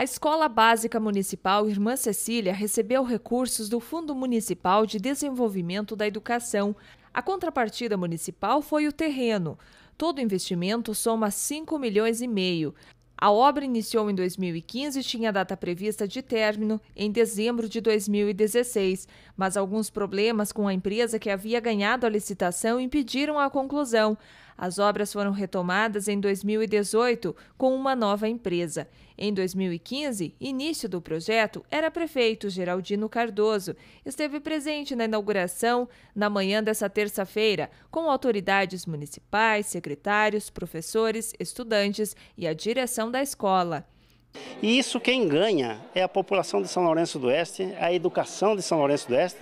A Escola Básica Municipal Irmã Cecília recebeu recursos do Fundo Municipal de Desenvolvimento da Educação. A contrapartida municipal foi o terreno. Todo investimento soma 5 milhões e meio. A obra iniciou em 2015 e tinha data prevista de término em dezembro de 2016, mas alguns problemas com a empresa que havia ganhado a licitação impediram a conclusão. As obras foram retomadas em 2018 com uma nova empresa. Em 2015, início do projeto era prefeito Geraldino Cardoso. Esteve presente na inauguração na manhã dessa terça-feira, com autoridades municipais, secretários, professores, estudantes e a direção da escola. E isso quem ganha é a população de São Lourenço do Oeste, a educação de São Lourenço do Oeste,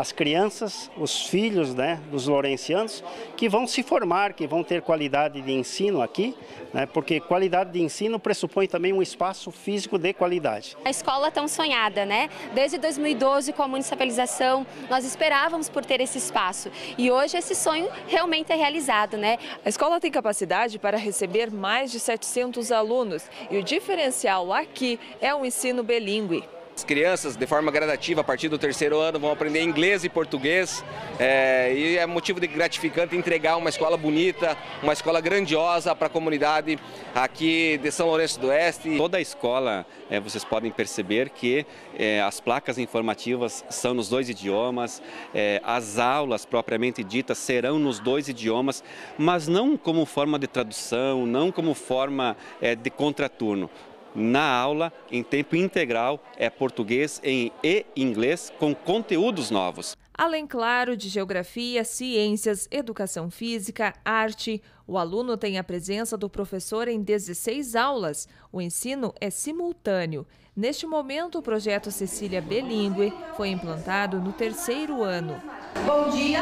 as crianças, os filhos né, dos lorencianos, que vão se formar, que vão ter qualidade de ensino aqui, né, porque qualidade de ensino pressupõe também um espaço físico de qualidade. A escola tão sonhada, né? Desde 2012, com a municipalização, nós esperávamos por ter esse espaço e hoje esse sonho realmente é realizado, né? A escola tem capacidade para receber mais de 700 alunos e o diferencial aqui é o ensino bilíngue. As crianças, de forma gradativa, a partir do terceiro ano, vão aprender inglês e português. É, e é motivo de gratificante entregar uma escola bonita, uma escola grandiosa para a comunidade aqui de São Lourenço do Oeste. Toda a escola, é, vocês podem perceber que é, as placas informativas são nos dois idiomas, é, as aulas propriamente ditas serão nos dois idiomas, mas não como forma de tradução, não como forma é, de contraturno, na aula em tempo integral é português em e inglês com conteúdos novos. Além, claro, de geografia, ciências, educação física, arte, o aluno tem a presença do professor em 16 aulas. O ensino é simultâneo. Neste momento, o projeto Cecília Belingue foi implantado no terceiro ano. Bom dia.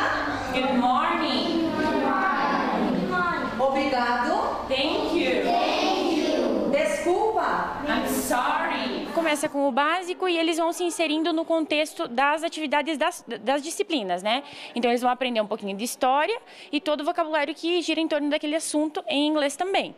Good morning. I'm sorry. Começa com o básico e eles vão se inserindo no contexto das atividades das, das disciplinas, né? Então eles vão aprender um pouquinho de história e todo o vocabulário que gira em torno daquele assunto em inglês também.